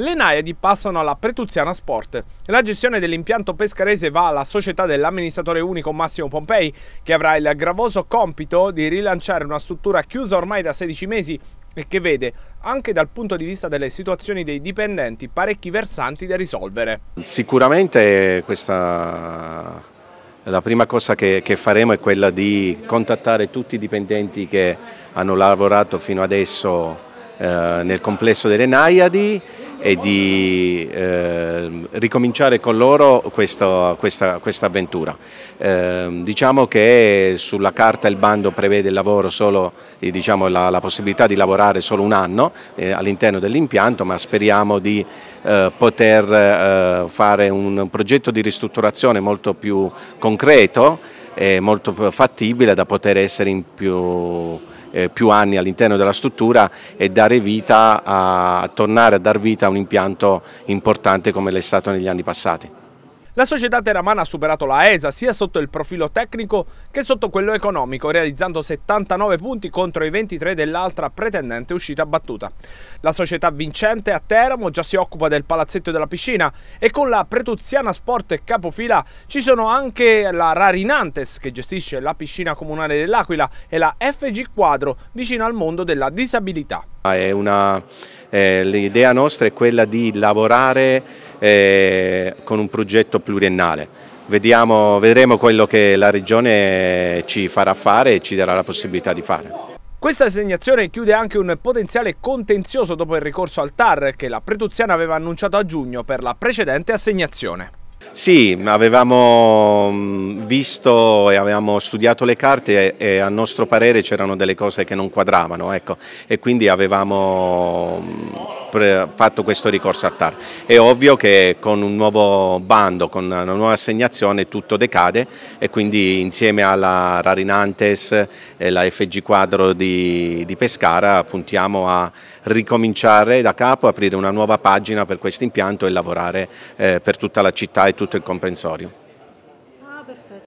le Naiadi passano alla Pretuziana Sport. La gestione dell'impianto pescarese va alla società dell'amministratore unico Massimo Pompei, che avrà il gravoso compito di rilanciare una struttura chiusa ormai da 16 mesi e che vede, anche dal punto di vista delle situazioni dei dipendenti, parecchi versanti da risolvere. Sicuramente questa... la prima cosa che, che faremo è quella di contattare tutti i dipendenti che hanno lavorato fino adesso eh, nel complesso delle Naiadi e di eh, ricominciare con loro questo, questa, questa, avventura. Eh, diciamo che sulla carta il bando prevede solo, eh, diciamo, la, la, possibilità di lavorare solo un anno eh, all'interno dell'impianto, ma speriamo di eh, poter fare un progetto di ristrutturazione molto più concreto molto fattibile da poter essere in più, eh, più anni all'interno della struttura e dare vita a, a tornare a dar vita a un impianto importante come l'è stato negli anni passati. La società teramana ha superato la ESA sia sotto il profilo tecnico che sotto quello economico, realizzando 79 punti contro i 23 dell'altra pretendente uscita battuta. La società vincente a Teramo già si occupa del palazzetto della piscina e con la Pretuziana Sport capofila ci sono anche la Rarinantes che gestisce la piscina comunale dell'Aquila e la FG Quadro vicino al mondo della disabilità. È una eh, l'idea nostra è quella di lavorare eh, con un progetto pluriennale. Vediamo, vedremo quello che la Regione ci farà fare e ci darà la possibilità di fare. Questa assegnazione chiude anche un potenziale contenzioso dopo il ricorso al TAR che la Pretuziana aveva annunciato a giugno per la precedente assegnazione. Sì, avevamo visto e avevamo studiato le carte e, e a nostro parere c'erano delle cose che non quadravano ecco, e quindi avevamo fatto questo ricorso al TAR. È ovvio che con un nuovo bando, con una nuova assegnazione tutto decade e quindi insieme alla Rarinantes e la FG Quadro di, di Pescara puntiamo a ricominciare da capo, aprire una nuova pagina per questo impianto e lavorare eh, per tutta la città e tutto il comprensorio.